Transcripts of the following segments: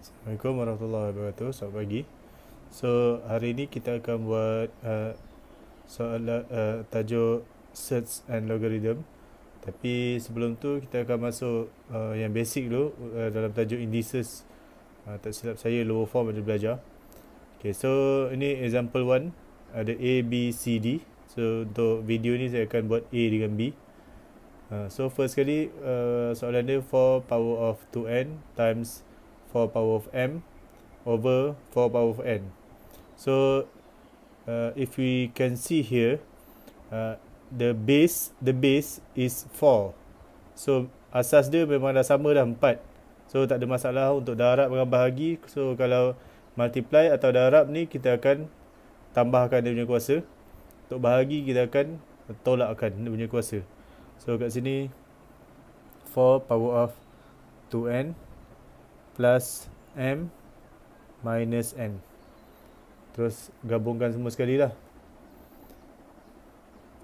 Assalamualaikum warahmatullahi wabarakatuh. Selamat pagi. So, hari ini kita akan buat uh, soalan uh, tajuk search and logarithm. Tapi sebelum tu kita akan masuk uh, yang basic dulu uh, dalam tajuk indices. Uh, tak silap saya lower form ada belajar. Okay, so ini example one ada A, B, C, D. So, untuk video ni saya akan buat A dengan B. Uh, so, first sekali uh, soalan dia for power of 2n times 4 power of m over 4 power of n so uh, if we can see here uh, the base the base is 4 so asas dia memang dah sama dah 4 so tak ada masalah untuk darab dengan bahagi so kalau multiply atau darab ni kita akan tambahkan dia punya kuasa untuk bahagi kita akan tolakkan dia punya kuasa so kat sini 4 power of 2n plus M minus N. Terus gabungkan semua sekali lah.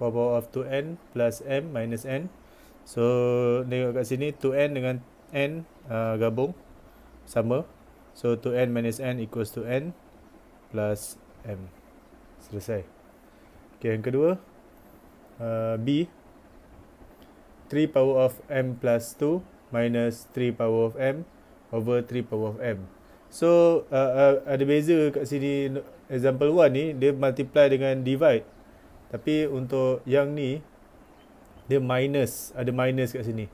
Power of 2N plus M minus N. So, tengok kat sini 2N dengan N uh, gabung. Sama. So, 2N minus N equals to N plus M. Selesai. Okay, yang kedua. Uh, B. 3 power of M plus 2 minus 3 power of M over 3 power of m. So uh, uh, ada beza kat sini example 1 ni dia multiply dengan divide. Tapi untuk yang ni dia minus, ada minus kat sini.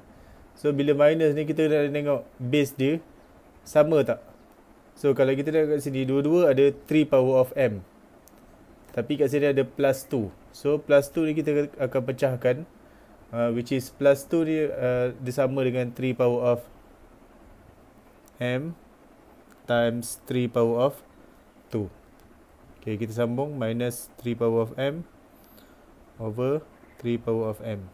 So bila minus ni kita nak tengok base dia sama tak? So kalau kita tengok kat sini dua-dua ada 3 power of m. Tapi kat sini ada plus 2. So plus 2 ni kita akan pecahkan uh, which is plus 2 ni uh, dia sama dengan 3 power of m times 3 power of 2. Okay, kita sambung minus 3 power of m over 3 power of m.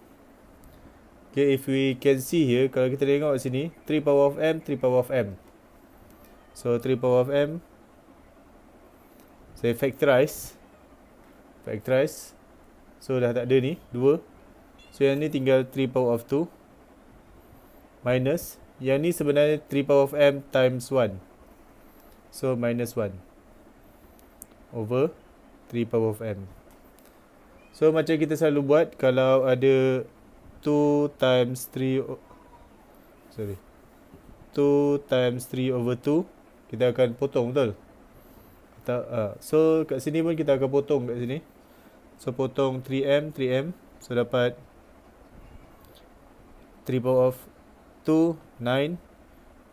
Okay, if we can see here, kalau kita tengok sini, 3 power of m, 3 power of m. So, 3 power of m, saya factorize, factorize. So, dah tak ada ni, 2. So, yang ni tinggal 3 power of 2 minus yang ni sebenarnya 3 power of m times 1. So minus 1 over 3 power of m. So macam kita selalu buat kalau ada 2 times 3 sorry. 2 times 3 over 2 kita akan potong betul. Ah, so kat sini pun kita akan potong kat sini. So potong 3m 3m so dapat 3 power of to 9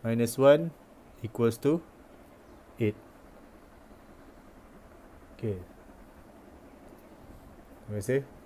minus 1 equals to 8. Okay. Let me see.